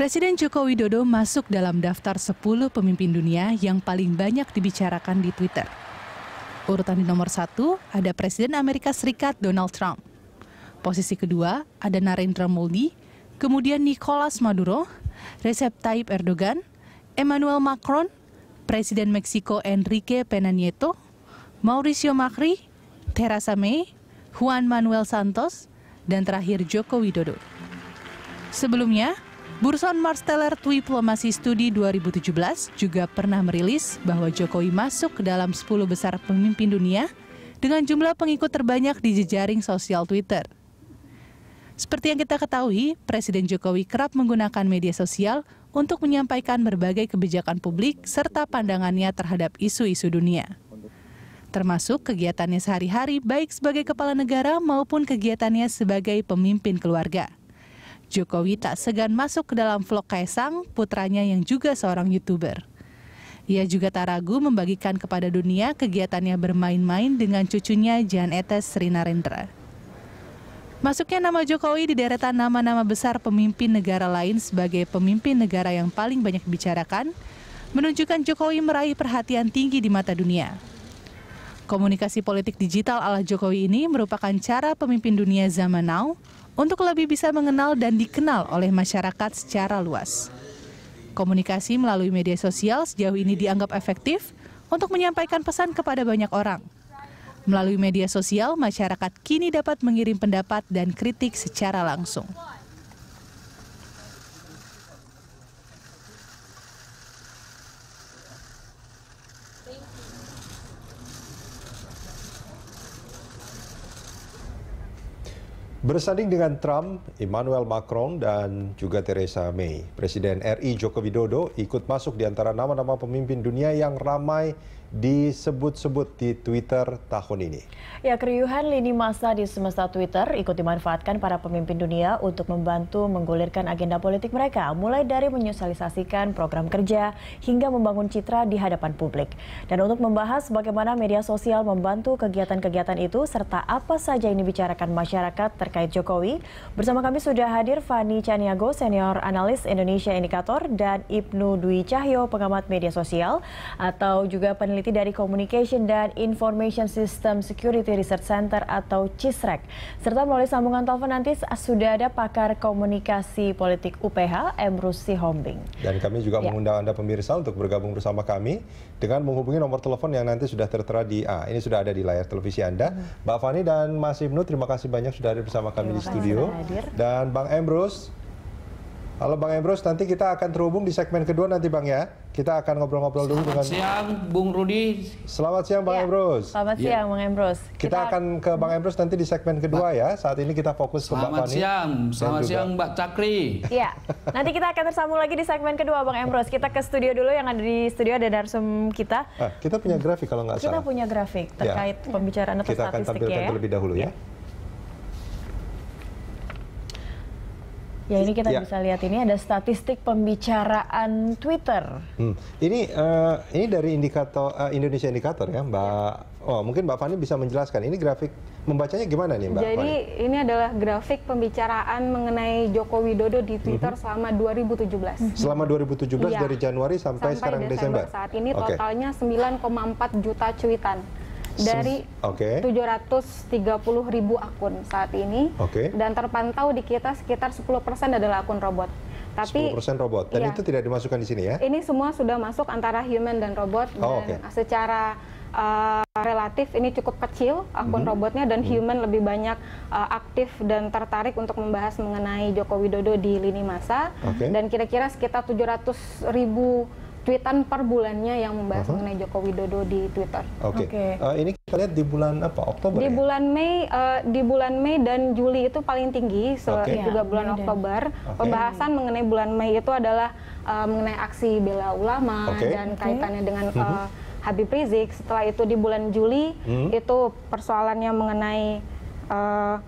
Presiden Joko Widodo masuk dalam daftar 10 pemimpin dunia yang paling banyak dibicarakan di Twitter. Urutan di nomor satu ada Presiden Amerika Serikat Donald Trump. Posisi kedua ada Narendra Modi, kemudian Nicolas Maduro, Recep Tayyip Erdogan, Emmanuel Macron, Presiden Meksiko Enrique Pena Nieto, Mauricio Macri, Theresa May, Juan Manuel Santos, dan terakhir Joko Widodo. Sebelumnya, Burson Marsteller Diplomasi Studi 2017 juga pernah merilis bahwa Jokowi masuk ke dalam 10 besar pemimpin dunia dengan jumlah pengikut terbanyak di jejaring sosial Twitter. Seperti yang kita ketahui, Presiden Jokowi kerap menggunakan media sosial untuk menyampaikan berbagai kebijakan publik serta pandangannya terhadap isu-isu dunia. Termasuk kegiatannya sehari-hari baik sebagai kepala negara maupun kegiatannya sebagai pemimpin keluarga. Jokowi tak segan masuk ke dalam vlog Kaisang, putranya yang juga seorang YouTuber. Ia juga tak ragu membagikan kepada dunia kegiatannya bermain-main dengan cucunya Jan Etes Narendra. Masuknya nama Jokowi di deretan nama-nama besar pemimpin negara lain sebagai pemimpin negara yang paling banyak dibicarakan, menunjukkan Jokowi meraih perhatian tinggi di mata dunia. Komunikasi politik digital ala Jokowi ini merupakan cara pemimpin dunia zaman now untuk lebih bisa mengenal dan dikenal oleh masyarakat secara luas. Komunikasi melalui media sosial sejauh ini dianggap efektif untuk menyampaikan pesan kepada banyak orang. Melalui media sosial, masyarakat kini dapat mengirim pendapat dan kritik secara langsung. Bersanding dengan Trump, Emmanuel Macron, dan juga Theresa May, Presiden RI Joko Widodo ikut masuk di antara nama-nama pemimpin dunia yang ramai disebut-sebut di Twitter tahun ini. Ya, keriuhan lini masa di semesta Twitter ikut dimanfaatkan para pemimpin dunia untuk membantu menggulirkan agenda politik mereka, mulai dari menyosialisasikan program kerja hingga membangun citra di hadapan publik. Dan untuk membahas bagaimana media sosial membantu kegiatan-kegiatan itu serta apa saja yang dibicarakan masyarakat terkait Jokowi, bersama kami sudah hadir Fani Caniago, senior analis Indonesia Indikator dan Ibnu Dwi Cahyo, pengamat media sosial atau juga peneliti peneliti dari Communication dan Information System Security Research Center atau CISREC. Serta melalui sambungan telepon nanti sudah ada pakar komunikasi politik UPH, Emrusi Hombing. Dan kami juga ya. mengundang Anda pemirsa untuk bergabung bersama kami dengan menghubungi nomor telepon yang nanti sudah tertera di A. Ah, ini sudah ada di layar televisi Anda. Hmm. Mbak Fani dan Mas Ibnu, terima kasih banyak sudah ada bersama kami terima di studio. Dan Bang Emrus, Halo Bang Embrus, nanti kita akan terhubung di segmen kedua nanti Bang ya. Kita akan ngobrol-ngobrol dulu dengan siang Bung Rudi. Selamat siang Bang ya. Embrus. Selamat ya. siang Bang Embrus. Kita, kita akan ke Bang Embrus nanti di segmen kedua ya. Saat ini kita fokus Selamat ke Mbak Fani. Siang. Selamat siang Mbak Cakri. Iya. Nanti kita akan tersambung lagi di segmen kedua Bang Embrus. Kita ke studio dulu yang ada di studio ada Darsum kita. Eh, kita punya grafik kalau nggak salah. Kita punya grafik ya. terkait ya. pembicaraan atau kita ya. Kita akan tampilkan ya. terlebih dahulu ya. ya. Ya ini kita ya. bisa lihat ini ada statistik pembicaraan Twitter. Hmm. Ini uh, ini dari indikator uh, Indonesia Indikator ya Mbak. Ya. Oh mungkin Mbak Fani bisa menjelaskan ini grafik membacanya gimana nih Mbak? Jadi Fani? ini adalah grafik pembicaraan mengenai Joko Widodo di Twitter mm -hmm. selama 2017. Mhm. Selama 2017 ya. dari Januari sampai, sampai sekarang Desember. Desember. Saat ini okay. totalnya 9,4 juta cuitan dari okay. 730 ribu akun saat ini okay. dan terpantau di kita sekitar 10% adalah akun robot. Tapi 10% robot dan iya, itu tidak dimasukkan di sini ya? Ini semua sudah masuk antara human dan robot oh, dan okay. secara uh, relatif ini cukup kecil akun -hmm. robotnya dan mhm. human lebih banyak uh, aktif dan tertarik untuk membahas mengenai Joko Widodo di lini masa okay. dan kira-kira sekitar 700 ribu tweetan per bulannya yang membahas uh -huh. mengenai Joko Widodo di Twitter. Oke. Okay. Okay. Uh, eh, ini kita lihat di bulan apa? Oktober. Di ya? bulan Mei, uh, di bulan Mei dan Juli itu paling tinggi, okay. Iya, juga bulan Mei Oktober. Okay. Pembahasan mengenai bulan Mei itu adalah uh, mengenai aksi bela ulama okay. dan kaitannya dengan uh, uh Habib Rizik. Setelah itu di bulan Juli hmm. itu persoalannya mengenai uh,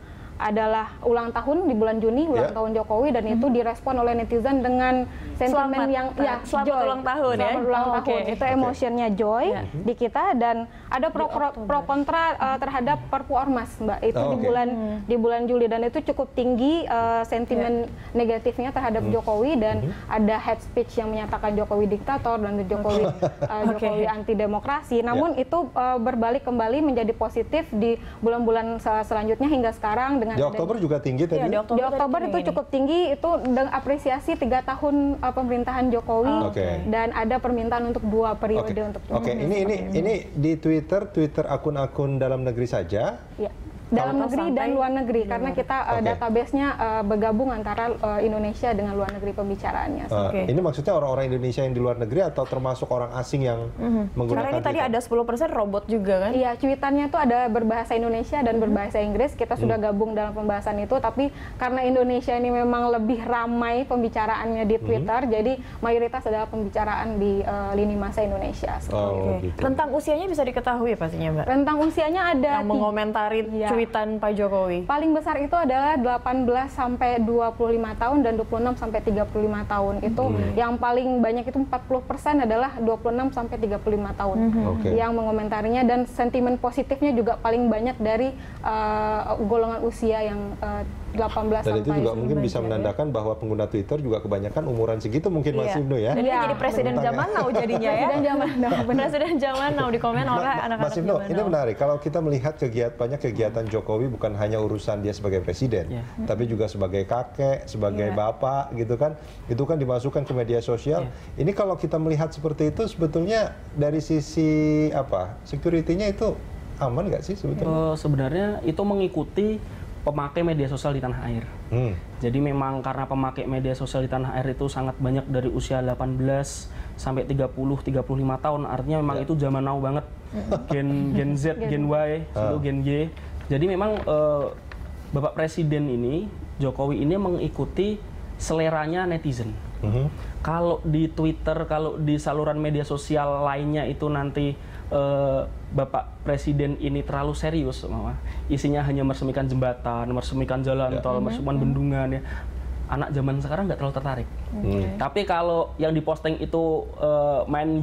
adalah ulang tahun di bulan Juni, ulang yeah. tahun Jokowi dan hmm. itu direspon oleh netizen dengan sentimen yang ya selamat joy. ulang tahun ya. Selamat ulang oh, tahun. Okay. Itu emosinya joy yeah. di kita dan ada pro pro, pro kontra uh, terhadap Perpu Ormas, Mbak. Itu oh, okay. di bulan hmm. di bulan Juli dan itu cukup tinggi uh, sentimen yeah. negatifnya terhadap hmm. Jokowi dan hmm. ada head speech yang menyatakan Jokowi diktator dan Jokowi uh, Jokowi okay. anti demokrasi. Ya. Namun yeah. itu uh, berbalik kembali menjadi positif di bulan-bulan sel selanjutnya hingga sekarang dengan Di Oktober juga tinggi iya, tadi. Ya, di Oktober, di Oktober itu cukup tinggi itu dengan apresiasi tiga tahun pemerintahan Jokowi ah. okay. dan ada permintaan untuk dua periode okay. untuk Oke, okay. ini ini ini di Twitter Twitter akun-akun dalam negeri saja. Yeah dalam Kalau negeri dan luar negeri karena hmm. kita uh, eh, okay. nya uh, eh, bergabung antara uh, Indonesia dengan luar negeri pembicaraannya. Uh, okay. Ini maksudnya orang-orang Indonesia yang di luar negeri atau termasuk orang asing yang mm -hmm. menggunakan? Karena ini tadi ada 10% robot juga kan? Iya, cuitannya tuh ada berbahasa Indonesia dan mm -hmm. berbahasa Inggris. Kita sudah mm -hmm. gabung dalam pembahasan itu, tapi karena Indonesia ini memang lebih ramai pembicaraannya di hmm. Twitter, mm -hmm. jadi mayoritas adalah pembicaraan di uh, lini masa Indonesia. Oh, okay. gitu. Rentang usianya bisa diketahui pastinya, Mbak. Rentang usianya ada yang mengomentari ya. cuitan cuitan Pak Jokowi? Paling besar itu adalah 18 sampai 25 tahun dan 26 sampai 35 tahun. Itu hmm. yang paling banyak itu 40% adalah 26 sampai 35 tahun. Hmm. Okay. Yang mengomentarinya dan sentimen positifnya juga paling banyak dari uh, golongan usia yang uh, eh, 18 Dan itu juga mungkin bisa menandakan bahwa pengguna Twitter juga kebanyakan umuran segitu mungkin Mas iya. Ibnu ya. Jadi ya. jadi presiden zaman now jadinya ya. presiden zaman now. Presiden zaman now di komen oleh anak-anak Mas Ibnu, ini menarik kalau kita melihat kegiatan banyak kegiatan Jokowi bukan hanya urusan dia sebagai presiden, yeah. tapi juga sebagai kakek, sebagai yeah. bapak gitu kan. Itu kan dimasukkan ke media sosial. Yeah. Ini kalau kita melihat seperti itu sebetulnya dari sisi apa? security-nya itu aman nggak sih sebetulnya? Uh, sebenarnya itu mengikuti pemakai media sosial di tanah air. Hmm. Jadi memang karena pemakai media sosial di tanah air itu sangat banyak dari usia 18 sampai 30 35 tahun. Artinya memang yeah. itu zaman now banget. Hmm. Gen Gen Z, Gen Y, itu Gen Y. Jadi memang uh, Bapak Presiden ini Jokowi ini mengikuti seleranya netizen. Mm-hmm. Kalau di Twitter, kalau di saluran media sosial lainnya itu nanti uh, Bapak Presiden ini terlalu serius, mama. Isinya hanya meresmikan jembatan, meresmikan jalan yeah. tol, mhm, meresmikan hmm bendungan ya. Anak zaman sekarang nggak terlalu tertarik. Okay. Tapi kalau yang diposting itu uh, main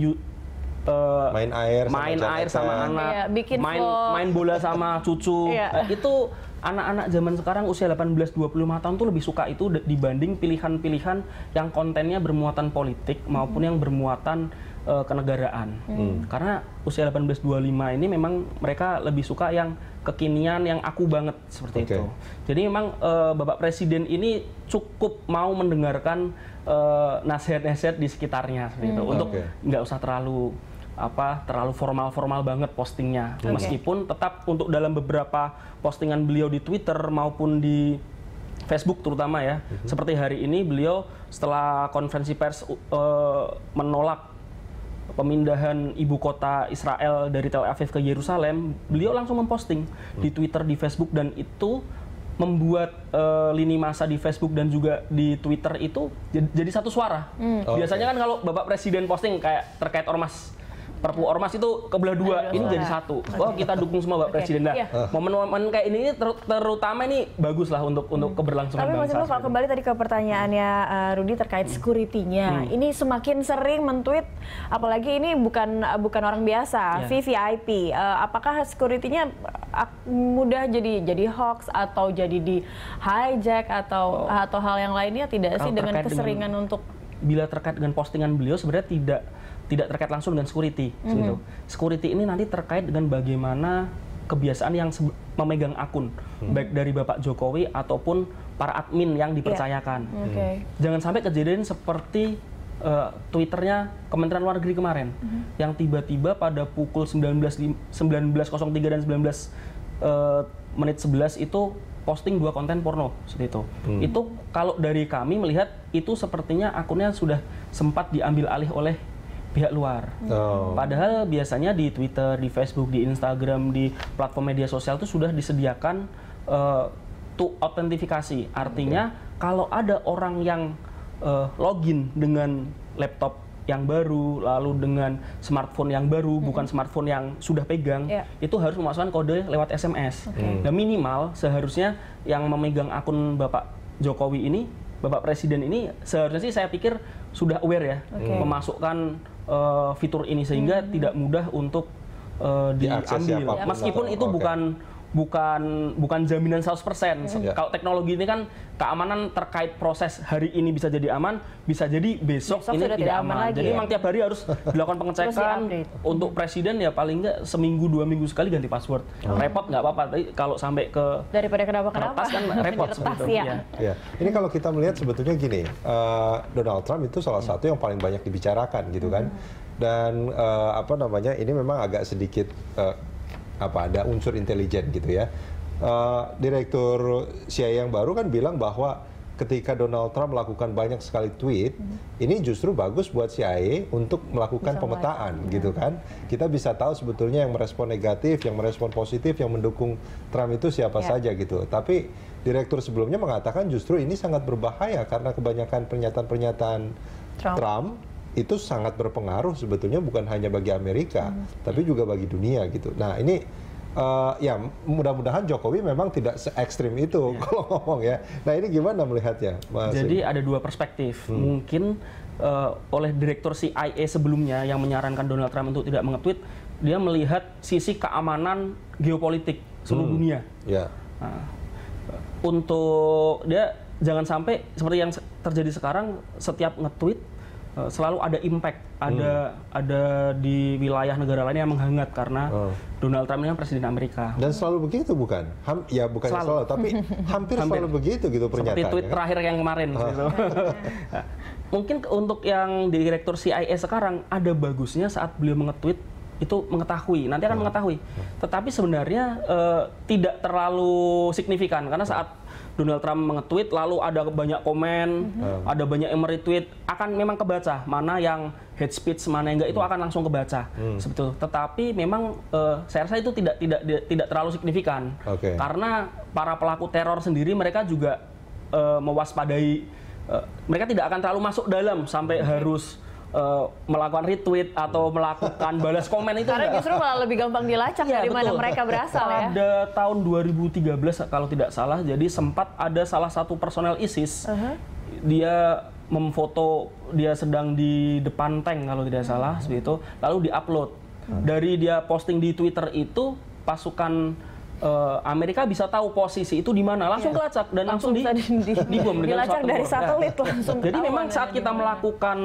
uh, main air sama main air sama kan. anak iya, bikin main main bola sama cucu iya. uh, itu anak-anak zaman sekarang usia 18-25 tahun tuh lebih suka itu dibanding pilihan-pilihan yang kontennya bermuatan politik maupun hmm. yang bermuatan uh, kenegaraan. Hmm. Karena usia 1825 ini memang mereka lebih suka yang kekinian yang aku banget seperti okay. itu. Jadi memang uh, Bapak Presiden ini cukup mau mendengarkan nasihat eh, nasihat-nasihat di sekitarnya seperti hmm. itu untuk nggak usah terlalu apa terlalu formal-formal banget postingnya. Hmm. Okay. Meskipun tetap untuk dalam beberapa postingan beliau di Twitter maupun di Facebook terutama ya. Uh hmm. -huh. Seperti hari ini beliau setelah konferensi pers uh, menolak pemindahan ibu kota Israel dari Tel Aviv ke Yerusalem, beliau langsung memposting hmm. di Twitter, di Facebook dan itu membuat uh, lini masa di Facebook dan juga di Twitter itu jadi, satu suara. Hmm. Oh, Biasanya okay. kan kalau Bapak Presiden posting kayak terkait ormas Perpu Ormas itu kebelah dua, Aduh, ini jadi satu. Oh kita dukung semua Pak Presiden. Nah, momen-momen kayak ini ter terutama ini bagus lah untuk untuk keberlangsungan Tapi bangsa. Tapi kalau kembali tadi ke pertanyaannya uh, Rudi terkait hmm. security-nya. Hmm. Ini semakin sering mentweet, apalagi ini bukan bukan orang biasa, yeah. VVIP. Uh, apakah security mudah jadi jadi hoax atau jadi di hijack atau oh. atau hal yang lainnya tidak sih dengan keseringan dengan, untuk bila terkait dengan postingan beliau sebenarnya tidak tidak terkait langsung dengan security mm-hmm. gitu. Security ini nanti terkait dengan bagaimana kebiasaan yang memegang akun hmm. baik dari Bapak Jokowi ataupun para admin yang iya. dipercayakan. Yeah. Okay. Mhm. Jangan sampai kejadian seperti uh, Twitternya Kementerian Luar Negeri kemarin hmm. yang tiba-tiba pada pukul 19.03 19 dan 19 uh, eh, menit 11 itu posting dua konten porno seperti itu. Hmm. Itu kalau dari kami melihat itu sepertinya akunnya sudah sempat diambil alih oleh pihak luar. Oh. Padahal biasanya di Twitter, di Facebook, di Instagram, di platform media sosial itu sudah disediakan uh, to autentifikasi. Artinya okay. kalau ada orang yang uh, login dengan laptop yang baru, lalu dengan smartphone yang baru, hmm. bukan smartphone yang sudah pegang, yeah. itu harus memasukkan kode lewat SMS. Okay. Nah, Dan minimal seharusnya yang memegang akun Bapak Jokowi ini, Bapak Presiden ini, seharusnya sih saya pikir sudah aware ya, okay. memasukkan uh, fitur ini sehingga hmm. tidak mudah untuk uh, diambil. Meskipun itu bukan bukan bukan jaminan 100%. persen hmm. yeah. Kalau teknologi ini kan keamanan terkait proses hari ini bisa jadi aman, bisa jadi besok, besok ini tidak, tidak aman. Lagi, jadi ya? memang tiap hari harus dilakukan pengecekan. Hmm. Untuk presiden ya paling nggak seminggu dua minggu sekali ganti password. Hmm. Repot nggak apa-apa, tapi kalau sampai ke daripada kenapa kenapa kan repot sebetulnya. Gitu. Ya. Ya. Ini kalau kita melihat sebetulnya gini, uh, Donald Trump itu salah satu yang paling banyak dibicarakan gitu kan. Hmm. Dan uh, apa namanya? Ini memang agak sedikit uh, apa ada unsur intelijen gitu ya. Uh, Direktur CIA yang baru kan bilang bahwa ketika Donald Trump melakukan banyak sekali tweet, hmm. ini justru bagus buat CIA untuk melakukan bisa pemetaan baik. gitu hmm. kan. Kita bisa tahu sebetulnya yang merespon negatif, yang merespon positif, yang mendukung Trump itu siapa yeah. saja gitu. Tapi direktur sebelumnya mengatakan justru ini sangat berbahaya karena kebanyakan pernyataan-pernyataan Trump, Trump itu sangat berpengaruh sebetulnya bukan hanya bagi Amerika hmm. tapi juga bagi dunia gitu. Nah ini uh, ya mudah-mudahan Jokowi memang tidak se ekstrim itu ya. kalau ngomong ya. Nah ini gimana melihatnya? Mas Jadi ada dua perspektif. Hmm. Mungkin uh, oleh direktur CIA sebelumnya yang menyarankan Donald Trump untuk tidak mengetweet, dia melihat sisi keamanan geopolitik seluruh hmm. dunia. Ya. Nah, untuk dia jangan sampai seperti yang terjadi sekarang setiap ngetweet Eh, selalu ada impact, ada hmm. ada di wilayah negara lain yang menghangat karena oh. Donald Trump ini kan presiden Amerika. Dan selalu begitu bukan? Ham, ya bukan selalu, selalu tapi hampir, hampir selalu begitu gitu pernyataan Seperti tweet kan? terakhir yang kemarin. Oh. Gitu. Mungkin untuk yang direktur CIA sekarang ada bagusnya saat beliau mengetweet itu mengetahui nanti akan hmm. mengetahui hmm. tetapi sebenarnya uh, tidak terlalu signifikan karena saat Donald Trump mengetweet lalu ada banyak komen, hmm. ada banyak yang meretweet, akan memang kebaca mana yang hate speech mana yang enggak itu mm. akan langsung kebaca. Hmm. Tetapi memang uh, saya rasa itu tidak tidak tidak terlalu signifikan. Okay. Karena para pelaku teror sendiri mereka juga uh, mewaspadai uh, mereka tidak akan terlalu masuk dalam sampai okay. Mm-hmm. harus uh, melakukan retweet atau melakukan balas komen itu karena enggak. justru malah lebih gampang dilacak ya, dari betul. mana mereka berasal Pada ya. Pada tahun 2013 kalau tidak salah jadi sempat ada salah satu personel ISIS uh -huh. dia memfoto dia sedang di depan tank kalau tidak salah uh-huh. seperti itu lalu diupload. Uh-huh. Dari dia posting di Twitter itu pasukan Eh, Amerika bisa tahu posisi itu di mana langsung yeah. kelacak dan langsung, langsung di, di, di bom dengan dilacak dari bom. satelit langsung. Jadi memang saat kita melakukan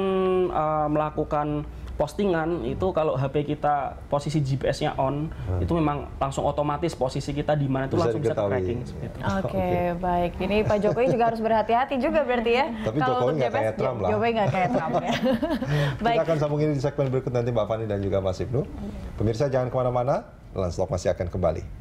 uh, melakukan postingan itu kalau HP kita posisi GPS-nya on hmm. itu memang langsung otomatis posisi kita di mana itu bisa langsung diketahui. bisa tracking. Oke, okay, okay. baik. Ini Pak Jokowi juga harus berhati-hati juga berarti ya. Tapi kalau Jokowi nggak kayak Trump lah. Jokowi nggak kayak Trump ya. baik. Kita akan sambungin di segmen berikut nanti Mbak Fani dan juga Mas Ibnu. Pemirsa jangan kemana-mana, Lanslok masih akan kembali.